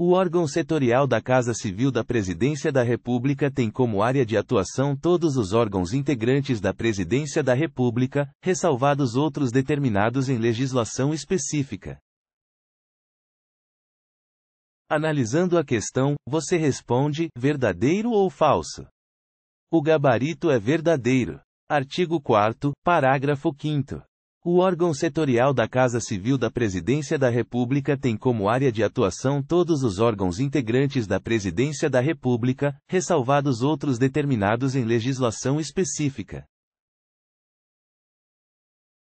O órgão setorial da Casa Civil da Presidência da República tem como área de atuação todos os órgãos integrantes da Presidência da República, ressalvados outros determinados em legislação específica. Analisando a questão, você responde: verdadeiro ou falso? O gabarito é verdadeiro. Artigo 4, parágrafo 5. O órgão setorial da Casa Civil da Presidência da República tem como área de atuação todos os órgãos integrantes da Presidência da República, ressalvados outros determinados em legislação específica.